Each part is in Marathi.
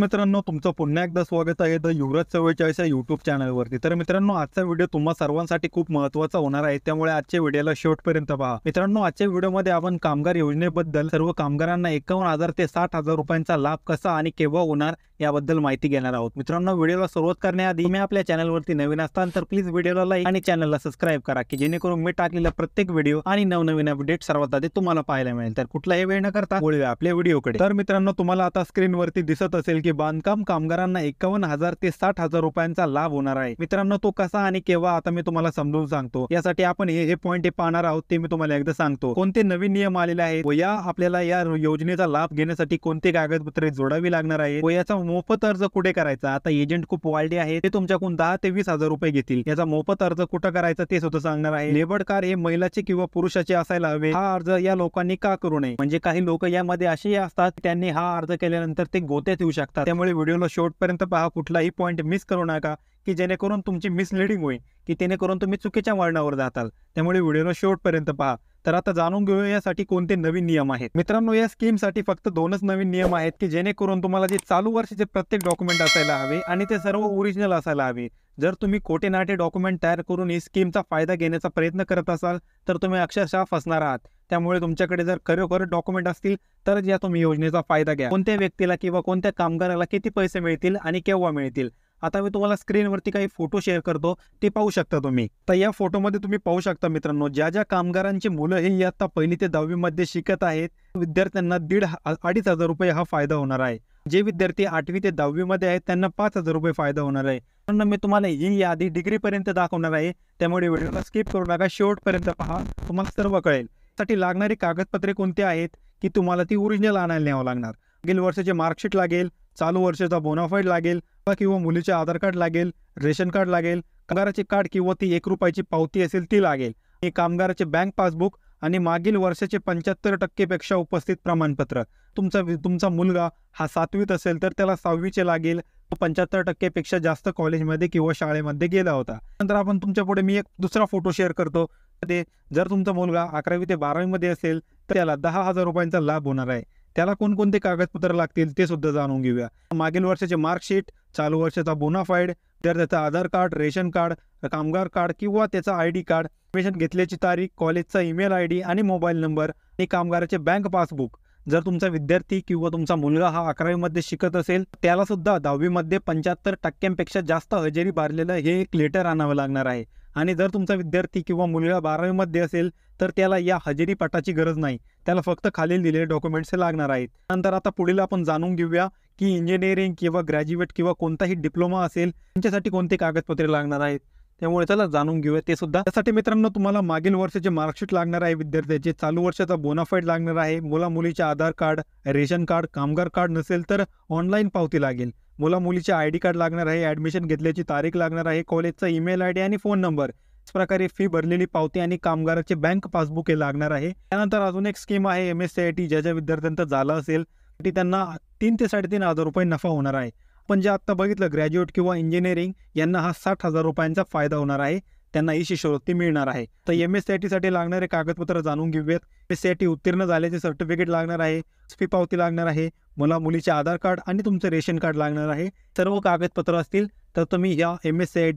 मित्रांनो तुमचं पुन्हा एकदा स्वागत आहे द युवराज चव्वेचाळीस या यूट्यूब चॅनलवरती तर मित्रांनो आजचा व्हिडिओ तुम्हा सर्वांसाठी खूप महत्त्वाचा होणार आहे त्यामुळे आजच्या व्हिडिओला शेवटपर्यंत पहा मित्रांनो आजच्या व्हिडिओमध्ये आपण कामगार योजनेबद्दल सर्व कामगारांना एकावन्न हजार ते साठ हजार रुपयांचा लाभ कसा आणि केव्हा होणार याबद्दल माहिती घेणार आहोत मित्रांनो व्हिडिओला सुरुवात करण्याआधी मी आपल्या चॅनलवरती नवीन असताना तर प्लीज व्हिडिओला लाईक आणि चॅनलला सबस्क्राईब करा की जेणेकरून मी टाकलेला प्रत्येक व्हिडिओ आणि नवनवीन अपडेट सर्वात आधी तुम्हाला पाहायला मिळेल तर कुठलाही वेळ न करता आपल्या व्हिडिओकडे तर मित्रांनो तुम्हाला आता स्क्रीनवरती दिसत असेल की बांधकाम कामगारांना एकावन्न हजार ते साठ हजार रुपयांचा लाभ होणार आहे मित्रांनो तो कसा आणि केव्हा आता मी तुम्हाला समजून सांगतो यासाठी आपण हे पॉईंट हे पाहणार आहोत ते मी तुम्हाला एकदा सांगतो कोणते नवीन नियम आलेले आहेत व या आपल्याला या योजनेचा लाभ घेण्यासाठी कोणते कागदपत्रे जोडावी लागणार आहे व याचा मोफत अर्ज कुठे करायचा आता एजंट खूप वाढले आहे ते तुमच्याकडून दहा ते वीस हजार रुपये घेतील याचा मोफत अर्ज कुठे करायचा ते सुद्धा सांगणार आहे लेबर कार्ड हे महिलाचे किंवा पुरुषाचे असायला हवे हा अर्ज या लोकांनी का करू नये म्हणजे काही लोक यामध्ये असेही असतात त्यांनी हा अर्ज केल्यानंतर ते गोत्यात येऊ शकतात लागतात त्यामुळे व्हिडिओला शेवटपर्यंत पहा कुठलाही पॉईंट मिस करू नका की जेणेकरून तुमची मिसलिडिंग होईल की जेणेकरून तुम्ही चुकीच्या वळणावर जाताल त्यामुळे व्हिडिओला शेवटपर्यंत पहा तर आता जाणून घेऊया यासाठी कोणते नवीन नियम आहेत मित्रांनो या स्कीम साठी फक्त दोनच नवीन नियम आहेत की जेणेकरून तुम्हाला जे चालू वर्षाचे प्रत्येक डॉक्युमेंट असायला हवे आणि ते सर्व ओरिजिनल असायला हवे जर तुम्ही खोटे नाटे डॉक्युमेंट तयार करून ही स्कीमचा फायदा घेण्याचा प्रयत्न करत असाल तर तुम्ही अक्षरशः फसणार आहात त्यामुळे तुमच्याकडे जर खरोखर डॉक्युमेंट असतील तरच या तुम्ही योजनेचा फायदा घ्या कोणत्या व्यक्तीला किंवा कोणत्या कामगाराला किती पैसे मिळतील आणि केव्हा मिळतील आता मी तुम्हाला स्क्रीनवरती काही फोटो शेअर करतो ते पाहू शकता तुम्ही तर या फोटोमध्ये तुम्ही पाहू शकता मित्रांनो ज्या ज्या कामगारांची मुलं हे आता पहिली ते दहावीमध्ये शिकत आहेत विद्यार्थ्यांना दीड अडीच हजार रुपये हा फायदा होणार आहे जे विद्यार्थी आठवी ते दहावीमध्ये आहेत त्यांना पाच हजार रुपये फायदा होणार आहे म्हणून मी तुम्हाला ही यादी डिग्रीपर्यंत दाखवणार आहे त्यामुळे व्हिडिओला स्किप करू नका शेवटपर्यंत पहा तुम्हाला सर्व कळेल साठी लागणारी कागदपत्रे कोणती आहेत की तुम्हाला ती ओरिजिनल आणायला न्यावं लागणार मार्कशीट लागेल चालू वर्षाचा बोनाफाईड लागेल किंवा मुलीचे आधार कार्ड लागेल रेशन कार्ड लागेल कामगाराचे कार्ड किंवा ती एक रुपयाची पावती असेल ती लागेल हे कामगाराचे बँक पासबुक आणि मागील वर्षाचे पंच्याहत्तर टक्केपेक्षा उपस्थित प्रमाणपत्र तुमचा तुमचा मुलगा हा सातवीत असेल तर त्याला सहावीचे लागेल तो पंच्याहत्तर टक्केपेक्षा जास्त कॉलेजमध्ये किंवा शाळेमध्ये गेला होता नंतर आपण तुमच्या पुढे मी एक दुसरा फोटो शेअर करतो ते जर तुमचा मुलगा अकरावी ते मध्ये असेल तर त्याला दहा हजार रुपयांचा लाभ होणार आहे त्याला कोणकोणते कागदपत्र लागतील ते सुद्धा जाणून घेऊया मागील वर्षाचे मार्कशीट चालू वर्षाचा बोनाफाईड तर त्याचं आधार कार्ड रेशन कार्ड कामगार कार्ड किंवा त्याचं आय डी कार्ड ॲडमिशन घेतल्याची तारीख कॉलेजचा ईमेल आय डी आणि मोबाईल नंबर आणि कामगाराचे बँक पासबुक जर तुमचा विद्यार्थी किंवा तुमचा मुलगा हा अकरावीमध्ये शिकत असेल त्याला सुद्धा दहावीमध्ये पंच्याहत्तर टक्क्यांपेक्षा जास्त हजेरी भरलेलं हे एक लेटर आणावं लागणार आहे आणि जर तुमचा विद्यार्थी किंवा मुलगा बारावीमध्ये असेल तर त्याला या हजेरी पटाची गरज नाही त्याला फक्त खालील दिलेले डॉक्युमेंट्स लागणार आहेत नंतर आता पुढील आपण जाणून घेऊया की इंजिनिअरिंग किंवा ग्रॅज्युएट किंवा कोणताही डिप्लोमा असेल त्यांच्यासाठी कोणते कागदपत्रे लागणार आहेत त्यामुळे चला जाणून घेऊया ते सुद्धा त्यासाठी मित्रांनो तुम्हाला मागील वर्षाचे मार्कशीट लागणार आहे विद्यार्थ्याचे चालू वर्षाचा बोनाफाईड लागणार आहे मुला मुलीचे आधार कार्ड रेशन कार्ड कामगार कार्ड नसेल तर ऑनलाईन पावती लागेल मुला मुलीचे आय डी कार्ड लागणार आहे ॲडमिशन घेतल्याची तारीख लागणार आहे कॉलेजचा ईमेल आय डी आणि फोन नंबर प्रकारे फी भरलेली पावती आणि कामगाराचे बँक पासबुक हे लागणार आहे त्यानंतर अजून एक स्कीम आहे M S C I T ज्या ज्या विद्यार्थ्यांचं झालं असेल तर त्यांना तीन ते साडेतीन हजार रुपये नफा होणार आहे पण जे आत्ता बघितलं ग्रॅज्युएट किंवा इंजिनिअरिंग यांना हा साठ हजार रुपयांचा फायदा होणार आहे त्यांना ही शिष्यवृत्ती मिळणार आहे तर एम एस सी आय लागणारे कागदपत्र जाणून घेऊयात M S C I T उत्तीर्ण झाल्याचे सर्टिफिकेट लागणार आहे फी पावती लागणार आहे मला मुलीचे आधार कार्ड आणि तुमचं रेशन कार्ड लागणार आहे सर्व कागदपत्र असतील तर तुम्ही या एम एस सी आय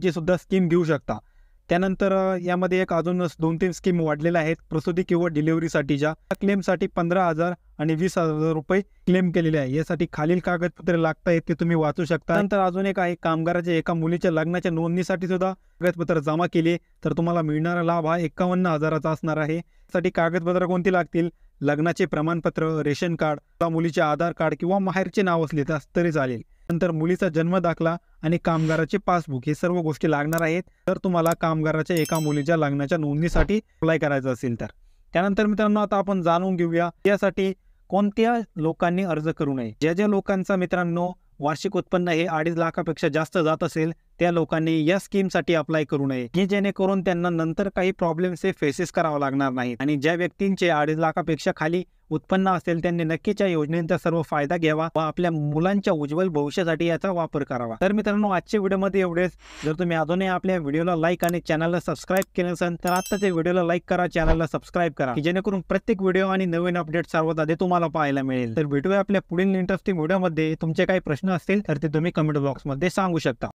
ची सुद्धा स्कीम घेऊ शकता त्यानंतर यामध्ये एक अजून दोन तीन स्कीम वाढलेल्या आहेत प्रसूती किंवा ज्या क्लेमसाठी पंधरा हजार आणि वीस हजार रुपये क्लेम केलेले आहे यासाठी खालील कागदपत्रे लागत आहेत ते तुम्ही वाचू शकता नंतर अजून एक आहे कामगाराच्या एका मुलीच्या लग्नाच्या नोंदणीसाठी सुद्धा कागदपत्र जमा केले तर तुम्हाला मिळणारा लाभ हा एकावन्न हजाराचा असणार आहे यासाठी कागदपत्र कोणती लागतील लग्नाचे प्रमाणपत्र रेशन कार्ड मुलीचे आधार कार्ड किंवा माहेरचे नाव असले तरी चालेल नंतर मुलीचा जन्म दाखला आणि कामगाराचे पासबुक हे सर्व गोष्टी लागणार आहेत तर तुम्हाला कामगाराच्या एका मुलीच्या लग्नाच्या नोंदणीसाठी अप्लाय करायचं असेल तर त्यानंतर मित्रांनो आता आपण जाणून घेऊया यासाठी कोणत्या लोकांनी अर्ज करू नये ज्या ज्या लोकांचा मित्रांनो वार्षिक उत्पन्न हे अडीच लाखापेक्षा जास्त जात असेल त्या लोकांनी या स्कीमसाठी अप्लाय करू नये की जेणेकरून त्यांना नंतर काही प्रॉब्लेम्स हे फेसेस करावं लागणार नाही आणि ज्या व्यक्तींचे अडीच लाखापेक्षा खाली उत्पन्न असेल त्यांनी नक्कीच या योजनेचा सर्व फायदा घ्यावा व आपल्या मुलांच्या उज्ज्वल भविष्यासाठी याचा वापर करावा तर मित्रांनो आजच्या व्हिडिओमध्ये एवढेच जर तुम्ही अजूनही आपल्या व्हिडिओला लाईक आणि चॅनलला सबस्क्राईब केलं असेल तर आता ते व्हिडिओला लाईक करा चॅनलला सबस्क्राईब करा जेणेकरून प्रत्येक व्हिडिओ आणि नवीन अपडेट सर्वात आधी तुम्हाला पाहायला मिळेल तर भेटूया आपल्या पुढील इंटरेस्टिंग व्हिडिओमध्ये तुमचे काही प्रश्न असतील तर ते तुम्ही कमेंट बॉक्समध्ये सांगू शकता